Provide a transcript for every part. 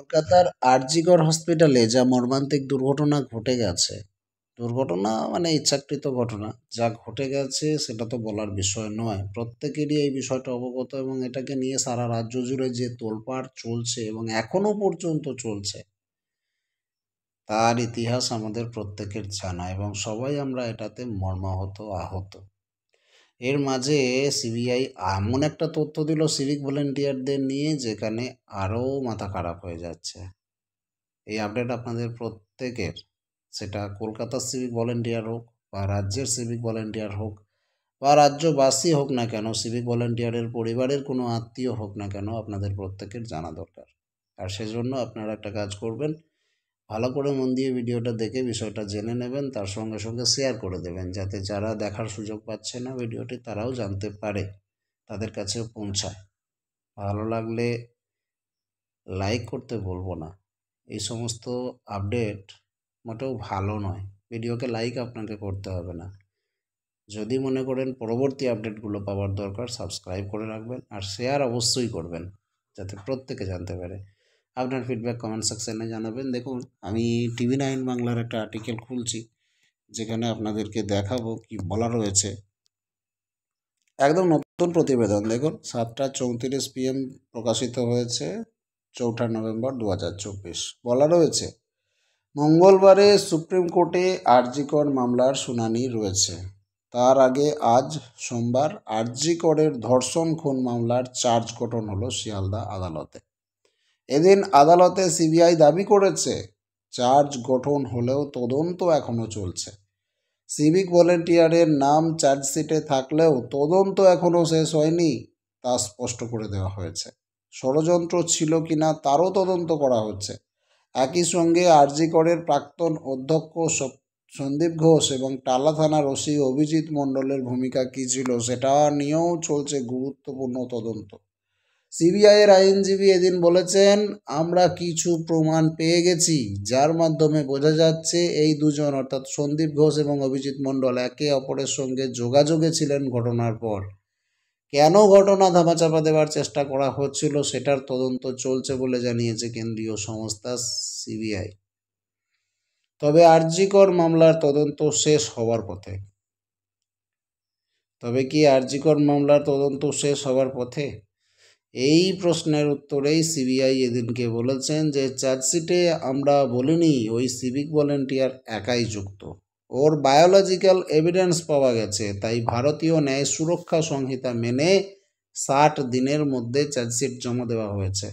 কলকাতার আরজিগড় হসপিটালে যা মর্মান্তিক দুর্ঘটনা ঘটে গেছে দুর্ঘটনা মানে ইচ্ছাকৃত ঘটনা যা ঘটে গেছে সেটা তো বলার বিষয় নয় প্রত্যেকেরই এই বিষয়টা অবগত এবং এটাকে নিয়ে সারা রাজ্য জুড়ে যে তোলপাড় চলছে এবং এখনও পর্যন্ত চলছে তার ইতিহাস আমাদের প্রত্যেকের জানা এবং সবাই আমরা এটাতে মর্মাহত আহত এর মাঝে সিবিআই এমন একটা তথ্য দিল সিভিক ভলেন্টিয়ারদের নিয়ে যেখানে আরও মাথা খারাপ হয়ে যাচ্ছে এই আপডেট আপনাদের প্রত্যেকের সেটা কলকাতার সিভিক ভলেন্টিয়ার হোক বা রাজ্যের সিভিক ভলেন্টিয়ার হোক বা রাজ্যবাসী হোক না কেন সিভিক ভলেন্টিয়ারের পরিবারের কোনো আত্মীয় হোক না কেন আপনাদের প্রত্যেকের জানা দরকার আর সেজন্য আপনারা একটা কাজ করবেন ভালো করে মন দিয়ে ভিডিওটা দেখে বিষয়টা জেনে নেবেন তার সঙ্গে সঙ্গে শেয়ার করে দেবেন যাতে যারা দেখার সুযোগ পাচ্ছে না ভিডিওটি তারাও জানতে পারে তাদের কাছে পৌঁছায় ভালো লাগলে লাইক করতে বলবো না এই সমস্ত আপডেট মোটেও ভালো নয় ভিডিওকে লাইক আপনাকে করতে হবে না যদি মনে করেন পরবর্তী আপডেটগুলো পাওয়ার দরকার সাবস্ক্রাইব করে রাখবেন আর শেয়ার অবশ্যই করবেন যাতে প্রত্যেকে জানতে পারে আপনার ফিডব্যাক কমেন্ট সেকশানে জানাবেন দেখুন আমি টিভি নাইন বাংলার একটা আর্টিকেল খুলছি যেখানে আপনাদেরকে দেখাবো কি বলা রয়েছে একদম নতুন প্রতিবেদন দেখুন সাতটা চৌত্রিশ পিএম প্রকাশিত হয়েছে চৌঠা নভেম্বর দু হাজার চব্বিশ বলা রয়েছে মঙ্গলবারে সুপ্রিম কোর্টে আরজিকর মামলার শুনানি রয়েছে তার আগে আজ সোমবার আরজিকরের ধর্ষণ খুন মামলার চার্জ গঠন হলো শিয়ালদা আদালতে এদিন আদালতে সিবিআই দাবি করেছে চার্জ গঠন হলেও তদন্ত এখনও চলছে সিভিক ভলেন্টিয়ারের নাম চার্জশিটে থাকলেও তদন্ত এখনও শেষ হয়নি তা স্পষ্ট করে দেওয়া হয়েছে ষড়যন্ত্র ছিল কিনা তারও তদন্ত করা হচ্ছে একই সঙ্গে আরজিকরের প্রাক্তন অধ্যক্ষ সন্দীপ ঘোষ এবং টালা থানার ওসি অভিজিৎ মণ্ডলের ভূমিকা কী ছিল সেটা নিয়েও চলছে গুরুত্বপূর্ণ তদন্ত সিবিআইয়ের আইনজীবী এদিন বলেছেন আমরা কিছু প্রমাণ পেয়ে গেছি যার মাধ্যমে বোঝা যাচ্ছে এই দুজন অর্থাৎ সন্দীপ ঘোষ এবং অভিজিৎ মণ্ডল একে অপরের সঙ্গে যোগাযোগে ছিলেন ঘটনার পর কেন ঘটনা ধামাচাপা দেওয়ার চেষ্টা করা হচ্ছিল সেটার তদন্ত চলছে বলে জানিয়েছে কেন্দ্রীয় সংস্থা সিবিআই তবে আরজিকর মামলার তদন্ত শেষ হওয়ার পথে তবে কি আরজিকর মামলার তদন্ত শেষ হওয়ার পথে এই প্রশ্নের উত্তরেই সিবিআই এদিনকে বলেছেন যে চার্জশিটে আমরা বলিনি ওই সিভিক ভলেন্টিয়ার একাই যুক্ত ওর বায়োলজিক্যাল এভিডেন্স পাওয়া গেছে তাই ভারতীয় ন্যায় সুরক্ষা সংহিতা মেনে ষাট দিনের মধ্যে চার্জশিট জমা দেওয়া হয়েছে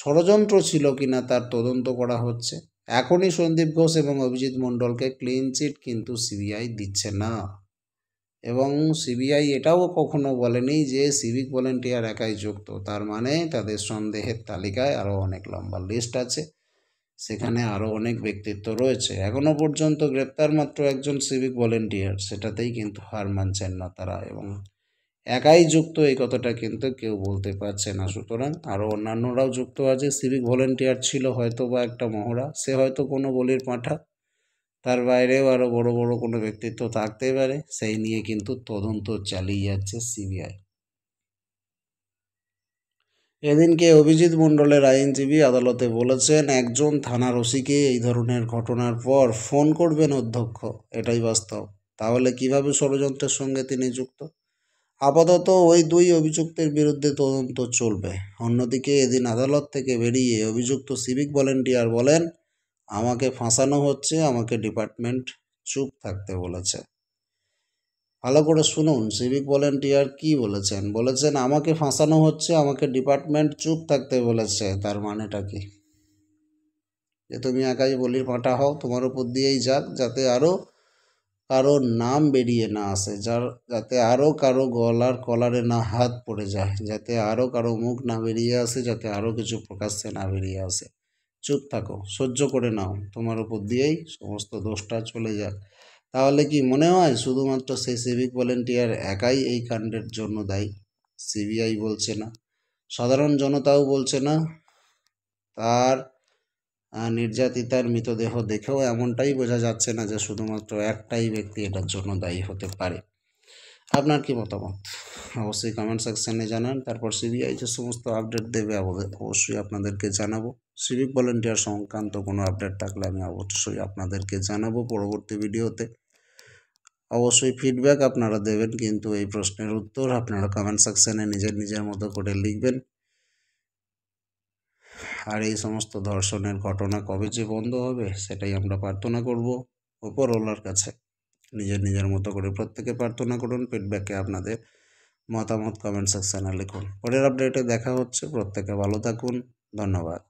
ষড়যন্ত্র ছিল কিনা তার তদন্ত করা হচ্ছে এখনই সন্দীপ ঘোষ এবং অভিজিৎ মণ্ডলকে ক্লিন চিট কিন্তু সিবিআই দিচ্ছে না এবং সিবিআই এটাও কখনো বলেনি যে সিভিক ভলেন্টিয়ার একাই যুক্ত তার মানে তাদের সন্দেহের তালিকায় আরও অনেক লম্বা লিস্ট আছে সেখানে আরও অনেক ব্যক্তিত্ব রয়েছে এখনও পর্যন্ত গ্রেপ্তার মাত্র একজন সিভিক ভলেন্টিয়ার সেটাতেই কিন্তু হার মানছেন না তারা এবং একাই যুক্ত এই কথাটা কিন্তু কেউ বলতে পারছে না সুতরাং আরও অন্যান্যরাও যুক্ত আছে সিভিক ভলেন্টিয়ার ছিল হয়তো বা একটা মহড়া সে হয়তো কোনো বলির পাঠা তার বাইরেও আরও বড় বড় কোনো ব্যক্তিত্ব থাকতে পারে সেই নিয়ে কিন্তু তদন্ত চালিয়ে যাচ্ছে সিবিআই এদিনকে অভিজিৎ মণ্ডলের আইনজীবী আদালতে বলেছেন একজন থানার ওসিকে এই ধরনের ঘটনার পর ফোন করবেন অধ্যক্ষ এটাই বাস্তব তাহলে কিভাবে ষড়যন্ত্রের সঙ্গে তিনি যুক্ত আপাতত ওই দুই অভিযুক্তের বিরুদ্ধে তদন্ত চলবে অন্যদিকে এদিন আদালত থেকে বেরিয়ে অভিযুক্ত সিভিক ভলেন্টিয়ার বলেন আমাকে ফাঁসানো হচ্ছে আমাকে ডিপার্টমেন্ট চুপ থাকতে বলেছে ভালো করে শুনুন সিভিক ভলেন্টিয়ার কি বলেছেন বলেছেন আমাকে ফাঁসানো হচ্ছে আমাকে ডিপার্টমেন্ট চুপ থাকতে বলেছে তার মানেটা কি যে তুমি একাই বলির পাঁটা হও তোমার উপর দিয়েই যাক যাতে আরও কারো নাম বেরিয়ে না আসে যার যাতে আরও কারো গলার কলারে না হাত পড়ে যায় যাতে আরও কারো মুখ না বেরিয়ে আসে যাতে আরও কিছু প্রকাশ্যে না বেরিয়ে আসে চুপ থাকো সহ্য করে নাও তোমার উপর দিয়েই সমস্ত দোষটা চলে যাক তাহলে কি মনে হয় শুধুমাত্র সেই সিভিক ভলেন্টিয়ার একাই এই কাণ্ডের জন্য দায়ী সিবিআই বলছে না সাধারণ জনতাও বলছে না তার নির্যাতিতার মৃতদেহ দেখেও এমনটাই বোঝা যাচ্ছে না যে শুধুমাত্র একটাই ব্যক্তি এটার জন্য দায়ী হতে পারে আপনার কি মতামত অবশ্যই কমেন্ট সেকশানে জানান তারপর সিবিআই যে সমস্ত আপডেট দেবে অবশ্যই আপনাদেরকে জানাবো সিভিক ভলেন্টিয়ার সংক্রান্ত কোনো আপডেট থাকলে আমি অবশ্যই আপনাদেরকে জানাবো পরবর্তী ভিডিওতে অবশ্যই ফিডব্যাক আপনারা দেবেন কিন্তু এই প্রশ্নের উত্তর আপনারা কমেন্ট সেকশানে নিজের নিজের মতো করে লিখবেন আর এই সমস্ত ধর্ষণের ঘটনা কবে যে বন্ধ হবে সেটাই আমরা প্রার্থনা করব ওপরওয়ালার কাছে নিজের নিজের মতো করে প্রত্যেকে প্রার্থনা করুন ফিডব্যাকে আপনাদের মতামত কমেন্ট সেকশানে লিখুন পরের আপডেটে দেখা হচ্ছে প্রত্যেকে ভালো থাকুন ধন্যবাদ